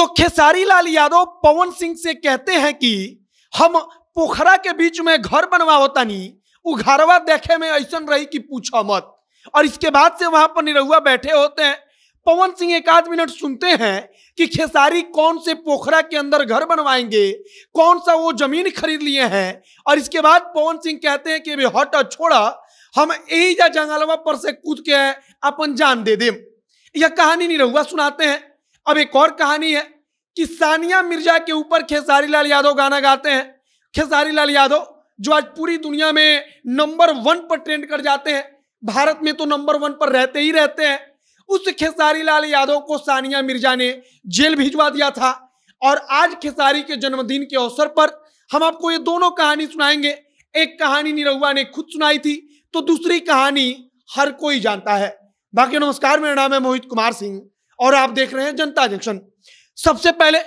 तो खेसारी लाल यादव पवन सिंह से कहते हैं कि हम पोखरा के बीच में घर बनवा होता नहीं वो घरवा देखे में ऐसा रही कि पूछो मत और इसके बाद से वहां पर निरहुआ बैठे होते हैं पवन सिंह एक आध मिनट सुनते हैं कि खेसारी कौन से पोखरा के अंदर घर बनवाएंगे कौन सा वो जमीन खरीद लिए हैं और इसके बाद पवन सिंह कहते हैं कि भाई हट छोड़ा हम यही जा जंगलवा पर से कूद के अपन जान दे दे यह कहानी निरहुआ सुनाते हैं अब एक और कहानी है कि सानिया मिर्जा के ऊपर खेसारी लाल यादव गाना गाते हैं खेसारी लाल यादव जो आज पूरी दुनिया में नंबर वन पर ट्रेंड कर जाते हैं भारत में तो नंबर वन पर रहते ही रहते हैं उस खेसारी लाल यादव को सानिया मिर्जा ने जेल भिजवा दिया था और आज खेसारी के जन्मदिन के अवसर पर हम आपको ये दोनों कहानी सुनाएंगे एक कहानी निरहुआ ने खुद सुनाई थी तो दूसरी कहानी हर कोई जानता है बाकी नमस्कार मेरा नाम है मोहित कुमार सिंह और आप देख रहे हैं जनता जंक्शन सबसे पहले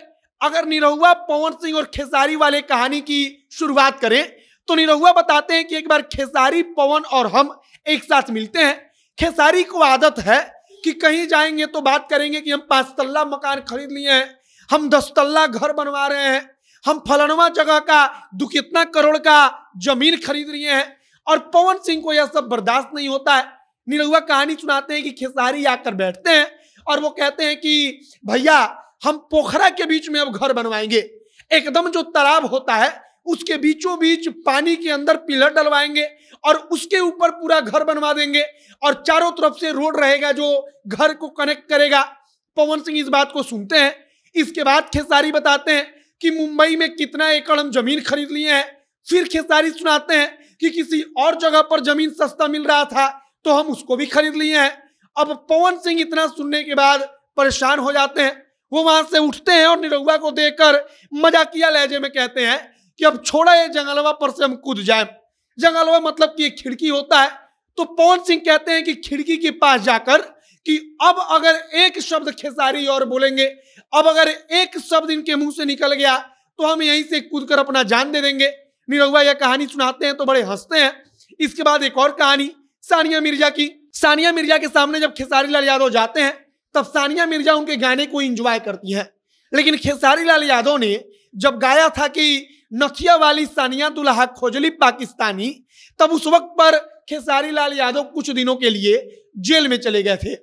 अगर निरहुआ पवन सिंह और खेसारी वाले कहानी की शुरुआत करें तो निरहुआ बताते हैं कि एक बार खेसारी पवन और हम एक साथ मिलते हैं खेसारी को आदत है कि कहीं जाएंगे तो बात करेंगे कि हम पांच तल्ला मकान खरीद लिए हैं हम दस तल्ला घर बनवा रहे हैं हम फलनवा जगह का दो कितना करोड़ का जमीन खरीद लिए हैं और पवन सिंह को यह सब बर्दाश्त नहीं होता है निरहुआ कहानी सुनाते हैं कि खेसारी आकर बैठते हैं और वो कहते हैं कि भैया हम पोखरा के बीच में अब घर बनवाएंगे एकदम जो तालाब होता है उसके बीचों बीच पानी के अंदर पिलर डलवाएंगे और उसके ऊपर पूरा घर बनवा देंगे और चारों तरफ से रोड रहेगा जो घर को कनेक्ट करेगा पवन सिंह इस बात को सुनते हैं इसके बाद खेसारी बताते हैं कि मुंबई में कितना एकड़ हम जमीन खरीद लिए हैं फिर खेसारी सुनाते हैं कि किसी और जगह पर जमीन सस्ता मिल रहा था तो हम उसको भी खरीद लिए हैं अब पवन सिंह इतना सुनने के बाद परेशान हो जाते हैं वो वहां से उठते हैं और निरहुआ को देखकर मजाकिया लहजे में कहते हैं कि अब छोड़ा ये जंगलवा पर से हम कूद जाए जंगलवा मतलब कि खिड़की होता है तो पवन सिंह कहते हैं कि खिड़की के पास जाकर कि अब अगर एक शब्द खेसारी और बोलेंगे अब अगर एक शब्द इनके मुंह से निकल गया तो हम यहीं से कूद कर अपना जान दे देंगे निरहुआ यह कहानी सुनाते हैं तो बड़े हंसते हैं इसके बाद एक और कहानी सानिया मिर्जा की सानिया मिर्जा के सामने जब खेसारी लाल यादव जाते हैं तब सानिया मिर्जा उनके गाने को इंजॉय करती हैं लेकिन खेसारी लाल यादव ने जब गाया था कि नथिया वाली सानिया दुल्हा खोजली पाकिस्तानी तब उस वक्त पर खेसारी लाल यादव कुछ दिनों के लिए जेल में चले गए थे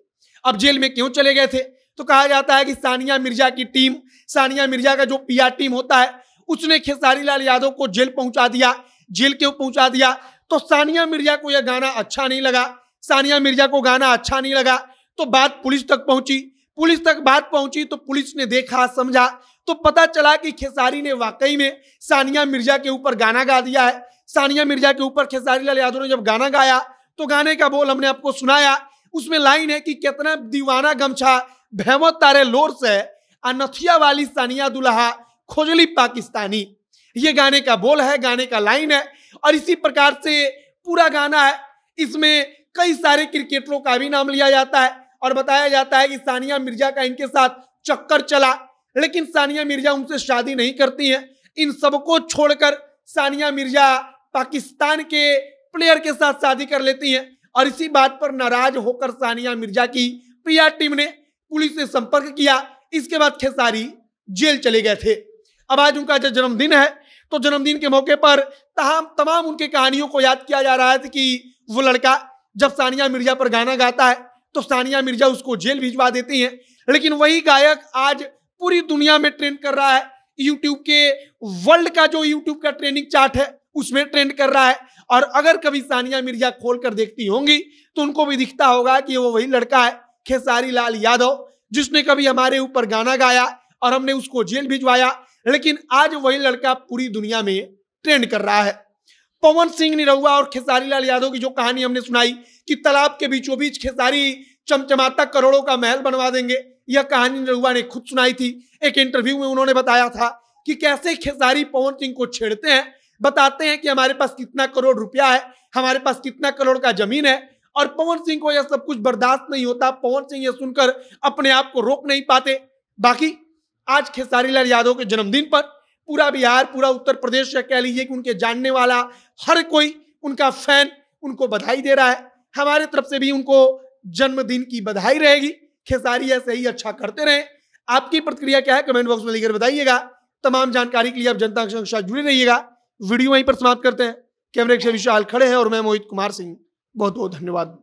अब जेल में क्यों चले गए थे तो कहा जाता है कि सानिया मिर्जा की टीम सानिया मिर्जा का जो पीआर टीम होता है उसने खेसारी लाल यादव को जेल पहुंचा दिया जेल क्यों पहुंचा दिया तो सानिया मिर्जा को यह गाना अच्छा नहीं लगा सानिया मिर्जा को गाना अच्छा नहीं लगा तो बात पुलिस तक पहुंची पुलिस तक बात पहुंची तो पुलिस ने देखा समझा तो पता चला कि खेसारी ने वाकई में सानिया मिर्जा के ऊपर गाना गा दिया है सानिया मिर्जा के ऊपर खेसारी लाल यादव ने जब गाना गाया तो गाने का बोल हमने आपको सुनाया उसमें लाइन है कि कितना दीवाना गमछा भैमत तारे लोर से अनथिया वाली सानिया दुल्हा खोजली पाकिस्तानी ये गाने का बोल है गाने का लाइन है और इसी प्रकार से पूरा गाना है इसमें कई सारे क्रिकेटरों का भी नाम लिया जाता है और बताया जाता है कि सानिया मिर्जा का इनके साथ चक्कर चला लेकिन सानिया मिर्जा उनसे शादी नहीं करती हैं इन सबको छोड़कर सानिया मिर्जा पाकिस्तान के प्लेयर के साथ शादी कर लेती हैं और इसी बात पर नाराज होकर सानिया मिर्जा की प्रिया टीम ने पुलिस से संपर्क किया इसके बाद खेसारी जेल चले गए थे अब आज उनका जो जन्मदिन है तो जन्मदिन के मौके पर तमाम तमाम उनके कहानियों को याद किया जा रहा है कि वो लड़का जब सानिया मिर्जा पर गाना गाता है तो सानिया मिर्जा उसको जेल भिजवा देती हैं लेकिन वही गायक आज पूरी दुनिया में ट्रेंड कर रहा है यूट्यूब के वर्ल्ड का जो यूट्यूब का ट्रेनिंग चार्ट है उसमें ट्रेंड कर रहा है और अगर कभी सानिया मिर्जा खोल कर देखती होंगी तो उनको भी दिखता होगा कि वो वही लड़का है खेसारी लाल यादव जिसने कभी हमारे ऊपर गाना गाया और हमने उसको जेल भिजवाया लेकिन आज वही लड़का पूरी दुनिया में ट्रेंड कर रहा है पवन सिंह निरहुआ और खेसारी लाल यादव की जो कहानी हमने सुनाई कि तालाब के बीचों बीच खेसारी चमचमाता करोड़ों का महल बनवा देंगे यह कहानी निरहुआ ने खुद सुनाई थी एक इंटरव्यू में उन्होंने बताया था कि कैसे खेसारी पवन सिंह को छेड़ते हैं बताते हैं कि हमारे पास कितना करोड़ रुपया है हमारे पास कितना करोड़ का जमीन है और पवन सिंह को यह सब कुछ बर्दाश्त नहीं होता पवन सिंह यह सुनकर अपने आप को रोक नहीं पाते बाकी आज खेसारी लाल यादव के जन्मदिन पर पूरा बिहार पूरा उत्तर प्रदेश या कह लीजिए कि उनके जानने वाला हर कोई उनका फैन उनको बधाई दे रहा है हमारे तरफ से भी उनको जन्मदिन की बधाई रहेगी खेसारी ऐसे ही अच्छा करते रहें आपकी प्रतिक्रिया क्या है कमेंट बॉक्स में लिखकर बताइएगा तमाम जानकारी के लिए आप जनता के साथ जुड़े रहिएगा वीडियो वहीं पर समाप्त करते हैं कैमरे के विशाल खड़े हैं और मैं मोहित कुमार सिंह बहुत बहुत धन्यवाद